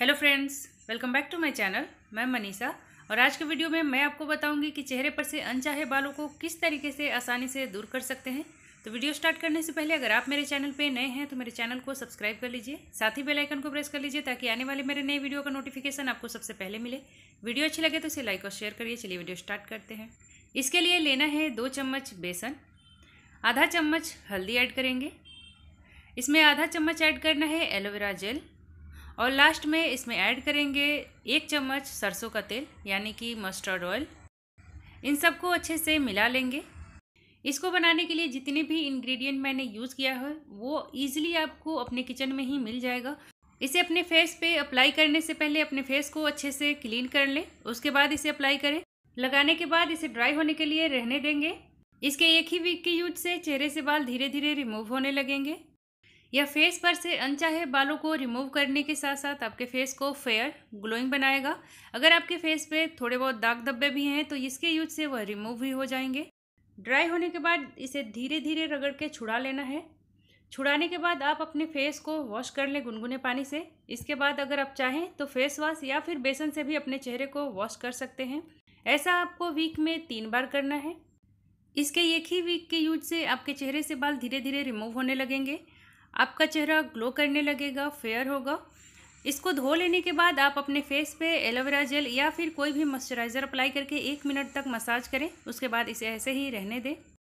hello friends welcome back to my channel मैं मनीषा और आज के वीडियो में मैं आपको बताऊंगी कि चेहरे पर से अनचाहे बालों को किस तरीके से आसानी से दूर कर सकते हैं तो वीडियो स्टार्ट करने से पहले अगर आप मेरे चैनल पे नए हैं तो मेरे चैनल को सब्सक्राइब कर लीजिए साथ ही बेल आइकन को प्रेस कर लीजिए ताकि आने वाले मेरे नए वीडियो का नोटिफिकेशन आपको सबसे पहले मिले वीडियो अच्छी लगे तो इसे लाइक और शेयर करिए चलिए वीडियो स्टार्ट करते हैं इसके लिए लेना है दो चम्मच बेसन आधा चम्मच हल्दी ऐड करेंगे इसमें आधा चम्मच ऐड करना है एलोवेरा जेल और लास्ट में इसमें ऐड करेंगे एक चम्मच सरसों का तेल यानी कि मस्टर्ड ऑयल इन सबको अच्छे से मिला लेंगे इसको बनाने के लिए जितने भी इंग्रेडिएंट मैंने यूज़ किया है वो ईजिली आपको अपने किचन में ही मिल जाएगा इसे अपने फेस पे अप्लाई करने से पहले अपने फेस को अच्छे से क्लीन कर लें उसके बाद इसे अप्लाई करें लगाने के बाद इसे ड्राई होने के लिए रहने देंगे इसके एक ही वीक के यूज से चेहरे से बाल धीरे धीरे रिमूव होने लगेंगे यह फेस पर से अनचाहे बालों को रिमूव करने के साथ साथ आपके फेस को फेयर ग्लोइंग बनाएगा अगर आपके फेस पे थोड़े बहुत दाग धब्बे भी हैं तो इसके यूज से वह रिमूव भी हो जाएंगे ड्राई होने के बाद इसे धीरे धीरे रगड़ के छुड़ा लेना है छुड़ाने के बाद आप अपने फेस को वॉश कर लें गुनगुने पानी से इसके बाद अगर आप चाहें तो फेस वॉश या फिर बेसन से भी अपने चेहरे को वॉश कर सकते हैं ऐसा आपको वीक में तीन बार करना है इसके एक ही वीक के यूज से आपके चेहरे से बाल धीरे धीरे रिमूव होने लगेंगे आपका चेहरा ग्लो करने लगेगा फेयर होगा इसको धो लेने के बाद आप अपने फेस पे एलोवेरा जेल या फिर कोई भी मॉइस्चराइज़र अप्लाई करके एक मिनट तक मसाज करें उसके बाद इसे ऐसे ही रहने दें